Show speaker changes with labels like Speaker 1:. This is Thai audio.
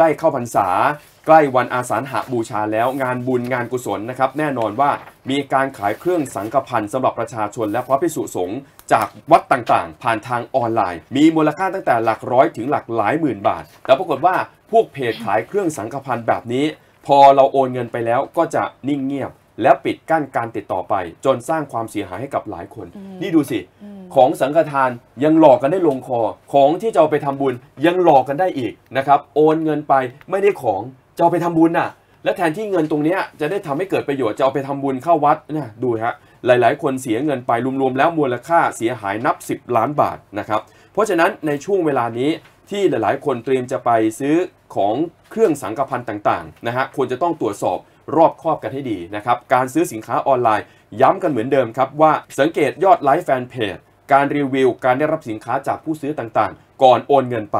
Speaker 1: ใกล้เข้าพรรษา ใกล้วันอาสาฬหาบูชาแล้วงานบุญงานกุศลนะครับแน่นอนว่ามีการขายเครื่องสังฆพันธ์สำหรับประชาชนและพระภิกษุสงฆ์จากวัดต่างๆ ผ่านทางออนไลน์ มีมูลค่าตั้งแต่หลักร้อยถึงหลักหลายหมื่นบาท แต่ปรากฏว่าพวกเพจขายเครื่องสังฆพันธ์แบบนี้ พอเราโอนเงินไปแล้วก็จะนิ่งเงียบ และปิดกั้นการติดต่อไป จนสร้างความเสียหายให้กับหลายคนนี่ดูสิของสังฆทานยังหลอกกันได้ลงคอของที่จะเอาไปทำบุญยังหลอกกันได้อีกนะครับโอนเงินไปไม่ได้ของ จะเอาไปทำบุญน่ะและแทนที่เงินตรงนี้จะได้ทำให้เกิดประโยชน์ จะเอาไปทำบุญเข้าวัดนะดูฮะหลาย ๆ คนเสียเงินไปรวมๆ แล้วมูลค่าเสียหายนับ 10 ล้านบาทนะครับเพราะฉะนั้นในช่วงเวลานี้ที่หลายๆ คนเตรียมจะไปซื้อของเครื่องสังกพันฑ์ต่างๆนะฮะควรจะต้องตรวจสอบรอบครอบกันให้ดีนะครับการซื้อสินค้าออนไลน์ย้ำกันเหมือนเดิมครับว่าสังเกตยอดไลฟ์แฟนเพจการรีวิวการได้รับสินค้าจากผู้ซื้อต่างๆ ก่อนโอนเงินไป